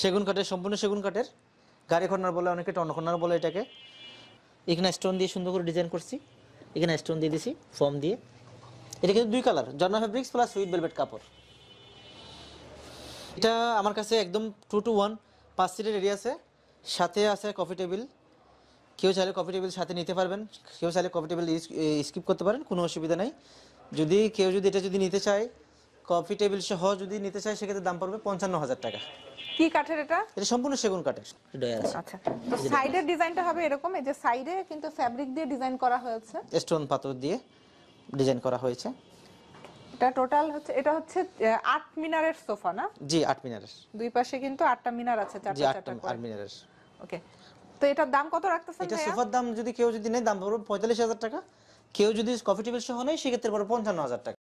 সেগুন কাঠের সম্পূর্ণ সেগুন কাঠের গাড়ি কর্নার বলে অনেকে টন টনকর্নার বলে এটাকে এখানে স্টোন দিয়ে সুন্দর করে ডিজাইন করছি এখানে স্টোন দিয়ে দিছি ফর্ম দিয়ে এটা কিন্তু দুই কালার জর্না ফেব্রিক্স প্লাস সুইট বেলভেট কাপড় এটা আমার কাছে একদম টু টু ওয়ান পাঁচ সিটের এরিয়া আছে সাথে আছে কফি টেবিল কেউ চাইলে কফি টেবিল সাথে নিতে পারবেন কেউ চাইলে কফি টেবিল স্কিপ করতে পারেন কোনো অসুবিধা নেই যদি কেউ যদি এটা যদি নিতে চায় কফি টেবিল সহ যদি নিতে চায় সেক্ষেত্রে দাম পড়বে পঞ্চান্ন হাজার টাকা কি কাঠের এটা এটা সম্পূর্ণ সেগুন কাঠের ডয়ার আছে আচ্ছা তো সাইডের ডিজাইনটা হবে এরকম এই যে সাইডে কিন্তু ফ্যাব্রিক দিয়ে ডিজাইন করা হয়েছে স্টোন পাথর দিয়ে ডিজাইন করা হয়েছে এটা টোটাল হচ্ছে এটা হচ্ছে আট মিনারের সোফা না জি আট মিনারের দুই পাশে কিন্তু আটটা মিনার আছে চারটা চারটা আট মিনারের ওকে তো এটার দাম কত রাখতেছেন এটা সোফার দাম যদি কেউ যদি নেয় দাম পড়বে পঁয়তাল্লিশ হাজার টাকা কেউ যদি কমফোর্টেবল সহ নেয় সেক্ষেত্রে পড়বে পঞ্চান্ন হাজার টাকা